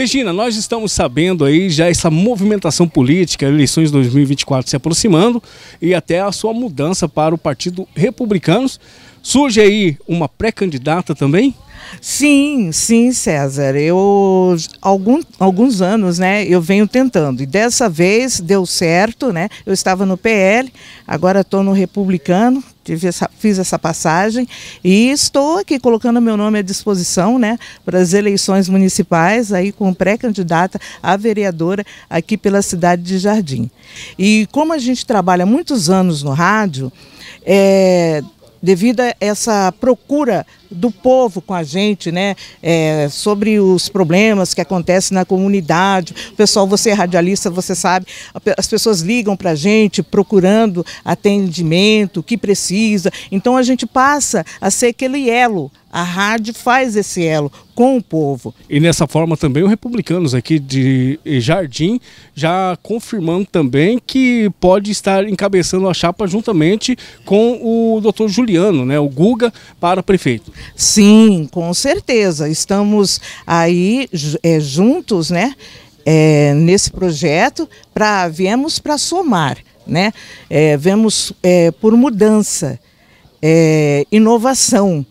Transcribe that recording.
Regina, nós estamos sabendo aí já essa movimentação política, eleições 2024 se aproximando e até a sua mudança para o Partido Republicano. Surge aí uma pré-candidata também? Sim, sim, César. Eu algum, alguns anos, né? Eu venho tentando e dessa vez deu certo, né? Eu estava no PL, agora estou no Republicano. Tive essa, fiz essa passagem e estou aqui colocando meu nome à disposição, né, para as eleições municipais, aí como pré-candidata a vereadora aqui pela cidade de Jardim. E como a gente trabalha muitos anos no rádio, é, devido a essa procura do povo com a gente, né? É, sobre os problemas que acontecem na comunidade. Pessoal, você é radialista, você sabe, as pessoas ligam para a gente procurando atendimento, o que precisa. Então a gente passa a ser aquele elo a rádio faz esse elo com o povo. E nessa forma também os republicanos aqui de Jardim já confirmando também que pode estar encabeçando a chapa juntamente com o doutor Juliano, né, o Guga, para prefeito. Sim, com certeza. Estamos aí é, juntos, né, é, nesse projeto, para viemos para somar, né, é, vemos por mudança, inovação